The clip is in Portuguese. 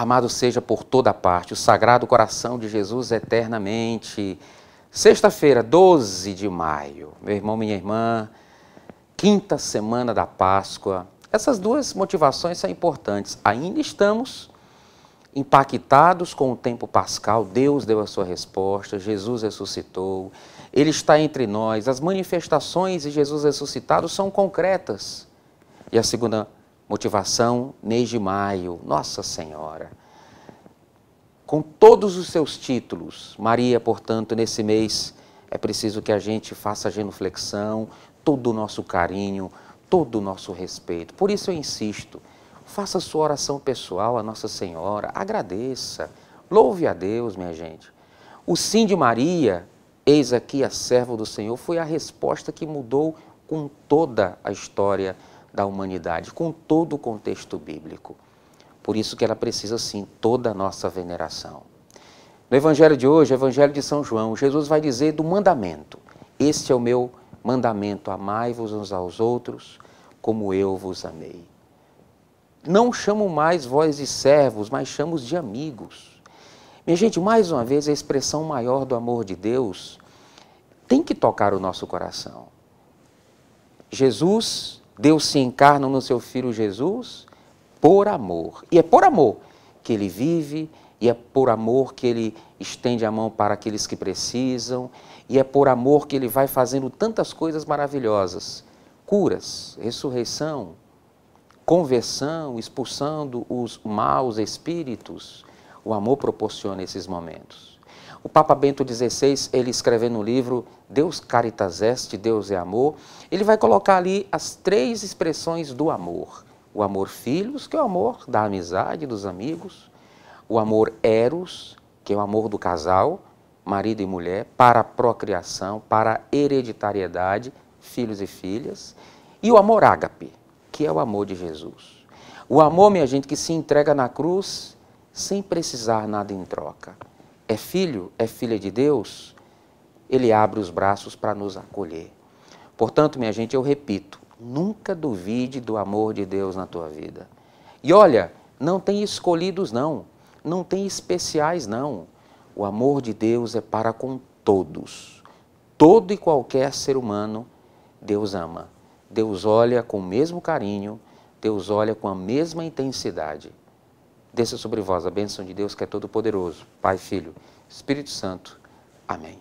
Amado seja por toda parte o Sagrado Coração de Jesus eternamente. Sexta-feira, 12 de maio, meu irmão, minha irmã, quinta semana da Páscoa. Essas duas motivações são importantes. Ainda estamos impactados com o tempo pascal, Deus deu a sua resposta, Jesus ressuscitou, Ele está entre nós. As manifestações de Jesus ressuscitado são concretas. E a segunda Motivação, mês de maio, Nossa Senhora. Com todos os seus títulos, Maria, portanto, nesse mês é preciso que a gente faça a genuflexão, todo o nosso carinho, todo o nosso respeito. Por isso eu insisto, faça sua oração pessoal a Nossa Senhora, agradeça, louve a Deus, minha gente. O sim de Maria, eis aqui a serva do Senhor, foi a resposta que mudou com toda a história da humanidade, com todo o contexto bíblico. Por isso que ela precisa, sim, toda a nossa veneração. No Evangelho de hoje, Evangelho de São João, Jesus vai dizer do mandamento: Este é o meu mandamento, amai-vos uns aos outros como eu vos amei. Não chamo mais vós de servos, mas chamo de amigos. Minha gente, mais uma vez, a expressão maior do amor de Deus tem que tocar o nosso coração. Jesus Deus se encarna no seu Filho Jesus por amor. E é por amor que ele vive, e é por amor que ele estende a mão para aqueles que precisam, e é por amor que ele vai fazendo tantas coisas maravilhosas curas, ressurreição, conversão, expulsando os maus espíritos, o amor proporciona esses momentos. O Papa Bento XVI, ele escreveu no livro Deus Caritas Est, Deus é Amor, ele vai colocar ali as três expressões do amor. O amor filhos, que é o amor da amizade, dos amigos. O amor eros, que é o amor do casal, marido e mulher, para a procriação, para a hereditariedade, filhos e filhas. E o amor ágape, que é o amor de Jesus. O amor, minha gente, que se entrega na cruz sem precisar nada em troca. É filho, é filha de Deus, ele abre os braços para nos acolher. Portanto, minha gente, eu repito, nunca duvide do amor de Deus na tua vida. E olha, não tem escolhidos não, não tem especiais não. O amor de Deus é para com todos. Todo e qualquer ser humano Deus ama. Deus olha com o mesmo carinho, Deus olha com a mesma intensidade. Desça sobre vós a bênção de Deus que é todo-poderoso, Pai, Filho, Espírito Santo. Amém.